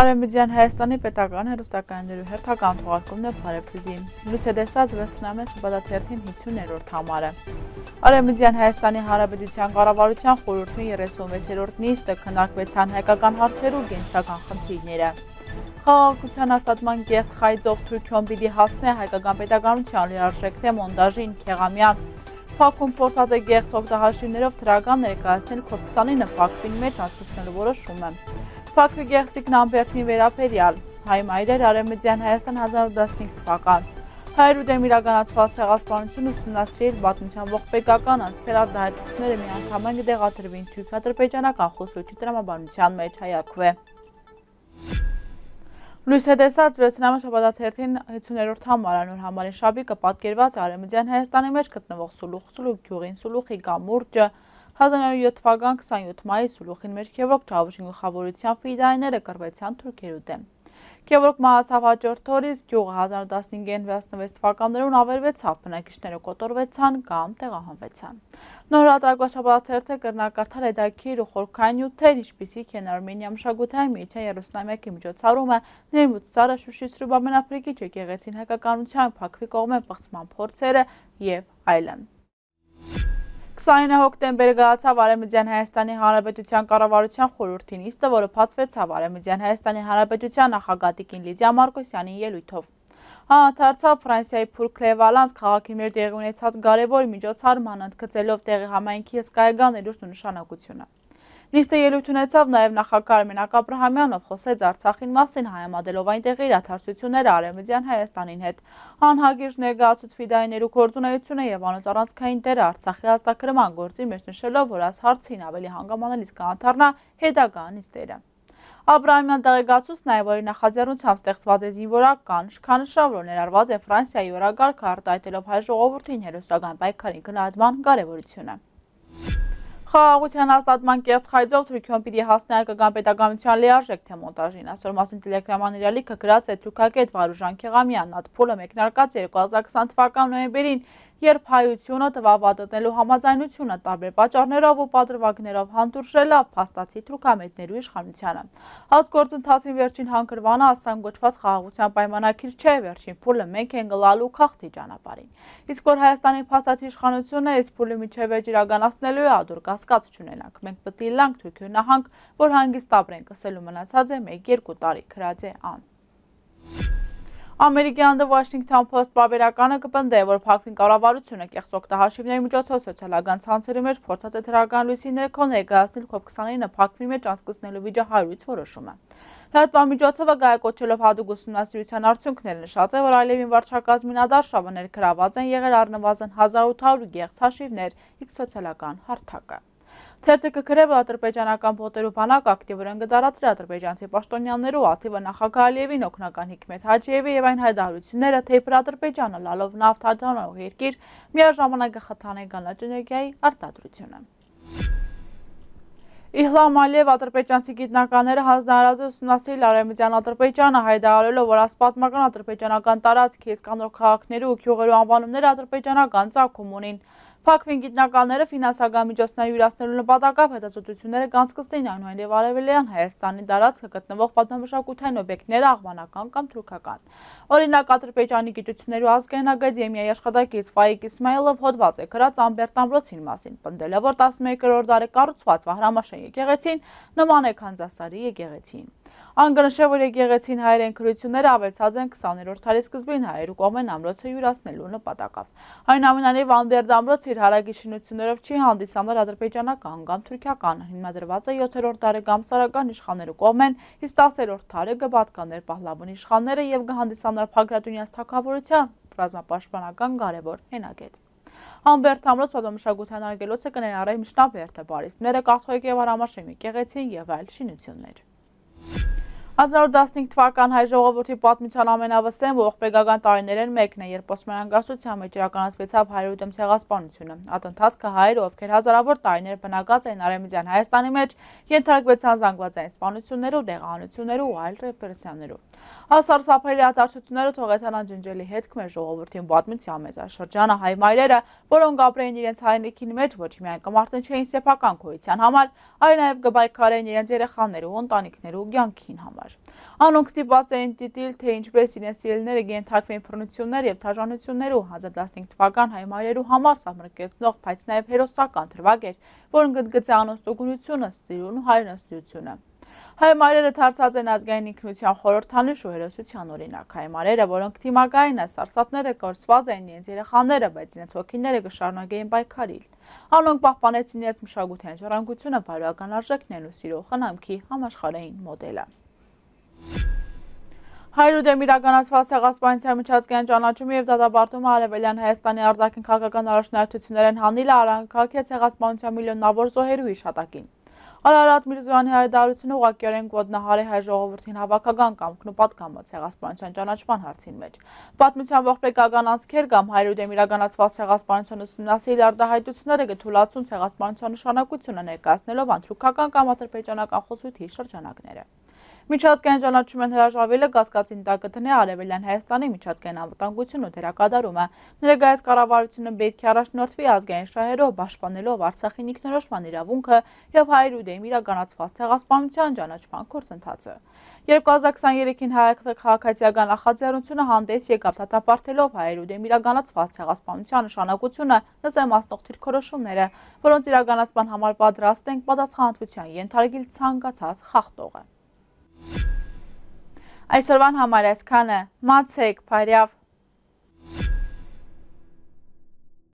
Արևմտյան Հայաստանի պետական հերոստականներու հերթական թողարկումն է Փարեփսիզի։ Լուսեդեսած Վեսթնամեն շաբաթաթերթին 50-րդ համարը։ Արևմտյան Հայաստանի Հանրապետության կառավարության խորհրդի 36-րդ նիստը քննարկվեցան հայկական հարցերու կենսական խնդիրները։ Խաղաղության հաստատման կերտ խայծով Թուրքիոն պիտի հասնե հայկական պետականության լիարժեք թե մոնդաժին Քեղամյան։ Փակում փորձած է գեղձ օգտահաշվիներով թրական ներկայացնել COP29 Բաքվին մեջ անցկացնելու որոշումը։ Փակվի գեղձիկն ամբերդին վերապերյալ, հայ մայրեր արեմեդյան Հայաստան 1915 թվական։ Հայր ու դեմ իրականացված ցեղասպանությունը ուսումնասիրել պատմության ողջ պետական անցկերալ դահատությունները միանգամայն դեղատրվին թուրք-ադրբեջանական խոսույթի տրամաբանության մեջ հայակվե։ Լույս հետեսած վերսնամը շապատաթերթին 50-րդ համարան որ համարին շաբիկը պատկերված արեմիդյան Հայաստանի մեջ գտնվող սուլուխ սուլուք գյուղին սուլուխի գամուրջը 1907 թվական 27 մայիս ուլուխին մեջ Քևորգ Չավուշին գլխավորության ֆիդայները կռվեցյան թուրքերու դեմ։ Քևորգ մահացավ հաջորդ օրից գյուղը 1915-ին 66 թվականներուն ավերվեցավ, բնակիչները կոտորվեցան կամ տեղահանվեցան։ Նոր հրատարակաշապատաթերթը կրնակարդար հետաքիր ու խորքային նյութեր, ինչպիսիք են Արմենիա մշակութային միության 30-ամյակի միջոցառումը, ներմուծարը Շուշից Ռուբամենապրիկիչ եկեղեցին հակականության փակվի կողմեն պղծման փորձերը եւ այլն։ 29 հոկտեմբերը գահացավ Արեմիդյան Հայաստանի Հանրապետության կառավարության խորհրդի նիստը, որը փակվեցավ Արեմիդյան Հայաստանի Հանրապետության նախագահտիկին Լիդիա Մարկոսյանի ելույթով։ Հանաթարցավ Ֆրանսիայի Փուրքրեվալանս քաղաքի մեր տեղի ունեցած կարևոր միջոցառման ընդգծելով տեղի համայնքի հսկայական ներուժն ու նշանակությունը։ Նիստը ելույթ ունեցավ նաև նախագահ Արմենակ Աբրահամյանը, խոսեց Արցախին մասին, հայամատելով այնտեղի իրադարձությունները Արևմտյան Հայաստանին հետ։ Անհագիրջ ներկայացուց Ֆիդայի ներկորձունեությունը եւ անոց առանցքային դերը Արցախի հաստակրման գործի մեջ նշելով, որ աս հարցին ավելի հանգամանալից կանդառնա հետագա նիստերը։ Աբրահամյան տեղեկացուց նաև որի նախաձեռնությամբ ստեղծված է զինվորական շքանշան, որ ներառված է Ֆրանսիայի օրագարկը արտահայտելով հայ ժողովրդին հերոսական պայքարի գնահատման կարևորությունը։ Խաղաղության հաստատման կեղծ խայձով Թուրքիոն պիտի հասնի հայկական պետականության լիարժեք թե մոնտաժին։ Այսօր մասին տելեգրաման իրալիքը գրած է թուրքակետ Վարուժան Քեղամյանն, ադփոլը մեկնարկած 2020 թվական նոյեմբերին երբ հայությունը տվավատտնելու համաձայնությունը տարբեր պատճառներով ու պատրվակներով հանդուրժել է փաստացի թրուկամետներու իշխանությանը։ Հաց գործընթացին վերջին հանգրվանը ասան գոչված խաղաղության պայմանագիր չէ, վերջին փուլը մենք են գլալու քաղթի ճանապարհին։ Իսկ որ Հայաստանի փաստացի իշխանությունը այս փուլի միջև էջ իրականացնելու է, ադուր կասկած չունենանք։ Մենք պետք է լանք թուրքյո նահանգ, որ հանգիստ ապրենք, ասելու մնացած է 1-2 տարի քրաձե ան։ Ամերիկյան The Washington Post պարբերականը կպնդե, որ Փակվին կառավարությունը կեղծ օգտահաշիվների միջոցով սոցիալական ցանցերի մեջ փորձած է թրական լույսի ներքո ներկայացնել COP29-ը Փակվի մեջ անցկացնելու վիճահարույց որոշումը։ Լրատվամիջոցովը գայակոչելով հատուկ ուսումնասիրության արդյունքներ նշած է, որ այլևին վարչակազմին ադարշավը ներգրաված են եղել առնվազն 1800 գեղց հաշիվներ, իսկ սոցիալական հարթակը։ Թերթը կգրևը ադրբեջանական բոտերու բանակ ակտիվորեն գդարացրի ադրբեջանցի պաշտոնյաններու աթիվը նախագահալիևին օգնական Հիքմետ Հաջիևի եւ այն հայտարարությունները, թե իբր Ադրբեջանը լալով նավթ հաջողող երկիր միաժամանակ կխթանեն կանաչ էներգիայի արտադրությունը։ Իհլամ Ալիև ադրբեջանցի գիտնականները հանձնարարած ուսումնասիրել Արևմտյան Ադրբեջանը հայտարարելով, որ ասպատմական ադրբեջանական տարածքի իսկ անոր քաղաքների ու գյուղերու անվանումները ադրբեջանական ծագում ունին։ Փակվին գիտնականները ֆինանսական միջոցները յուրացնելու նպատակով հետազոտությունները կանցկստեին այնուհետև արևելյան Հայաստանի տարածքը գտնվող պատմամշակութային օբյեկտները աղմանական կամ թուրքական։ Օրինակ Ադրբեջանի գիտությունների ազգայնագետ Եմիայի աշխատակից Ֆայիկ Իսմայելով հոդված է գրած Ամբերտ Ամրոցին մասին, պնդելով որ 11-րդ դարի կառուցված Վահրամաշեն եկեղեցին նման է Խանձասարի եկեղեցին։ Անգնշե, որ եկեղեցին հայերեն քրությունները ավելցած են 20-րդ տարի սկզբին հայերու կողմեն ամրոցը յուրացնելու նպատակով։ Այն ամենանիվ Անբերդ ամրոց իր հարագի շինություններով չի հանդիսանալ ադրբեջանական կամ թուրքիական, հիմնադրված է 7-րդ տարի կամ սարական իշխաներու կողմեն, իսկ 10-րդ տարի կպատկաներ Պահլավոն իշխանները եւ կհանդիսանալ Փակրատունյաց թագավորության ռազմապաշտպանական կարևոր հենագետ։ Համբերդ համրոց պատոմշագության արգելոցը կներարայի միշնաբերդը բարիսները, կաղթոյք և արամաշեմի կեղեցին և այլ շինություններ։ 1915 թվական հայ ժողովրդի պատմության ամենավստեն ողբեգական տարիներն մեկն է, երբ Օսմանյան գաղթության մեջ իրականացվեցավ հայրուտեմ ցեղասպանությունը։ Ատնթացքը հայերը, ովքեր հազարավոր տարիներ բնակած էին Արեմիջյան Հայաստանի մեջ, ենթարկվեցան զանգվածային սպանություններով, դեղանություններով ու այլ ռեպրեսիաներով։ Հասարսափերի ատարցությունները թողեցան անջնջելի հետք մեր ժողովրդին պատմության մեջ։ Շրջանը հայ մայրերը, որոնք ապրեին իրենց հայրենիքին մեջ, ոչ միայն կմարտն չէին սեփական գոյության համար, այլ նաև գբայքարեն իրենց երեխաների ու ընտանիքների ու կյանքին համար համար։ Անոնք ստիպված էին դիտիլ, թե ինչպես սինեսիելները գենթարկվեն փրնություններ և թաժանություններու 2015 թվական հայ մայրերու համար սահմրկեցնող, բայց նաև հերոսական թրվակ էր, որն գտգծե անոստոգունությունը, սիրուն ու հայրնստությունը։ Հայ մարերը թարցած են ազգային ինքնության խորորդանիշ ու հերոսության օրինակ։ Հայ մարերը, որոնք թիմակային է, սարսատները կործված էին իրենց երեխաները, բայց իրենց ոգիները գշարունակեին պայքարիլ։ Անոնք պահպանեցին իրենց մշակութային ժառանգությունը, բարոյական արժեքներն ու սիրո խնամքի համաշխարհային մոդելը։ Հայր ու դեմ իրականացված ցեղասպանության միջազգային ճանաչումը եւ դատապարտումը Արևելյան Հայաստանի արտաքին քաղաքական առաջնահերթություններ են հանիլ արանքակ է ցեղասպանության միլիոնավոր զոհերու իշտակին։ Արարատ Միրզոյանի հայտարարությունը ուղղակիորեն կոդնահար է հայ ժողովրդին հավաքական կամքն ու պատկամը ցեղասպանության ճանաչման հարցին մեջ։ Պատմության ողբերգական անցքեր կամ հայր ու դեմ իրականացված ցեղասպանության ուսումնասիրել արտահայտությունները գթուլացուն ցեղասպանության նշանակությունը ներկայացնելով անթրուքական կամ ադրբեջանական խոսույթի շրջանակները։ Միջազգային ճանաչում են հրաժարվելը կասկածին տակը դնե արևելյան Հայաստանի միջազգային անվտանգությունն ու դերակատարումը։ Ներկայիս կառավարությունը պետք է առաջնորդվի ազգային շահերով, պաշտպանելով Արցախի ինքնորոշման իրավունքը եւ հայր ու դեմ իրականացված ցեղասպանության ճանաչման գործընթացը։ 2023-ին հայակվեք քաղաքացիական նախաձեռնությունը հանդես եկավ դատապարտելով հայր ու դեմ իրականացված ցեղասպանության նշանակությունը նսեմացնող դիրքորոշումները, որոնց իրականացման համար պատրաստ ենք պատասխանատվության ենթարկել ցանկացած խախտողը։ Այսօրվան համար այսքանը, մացեք, բարյավ։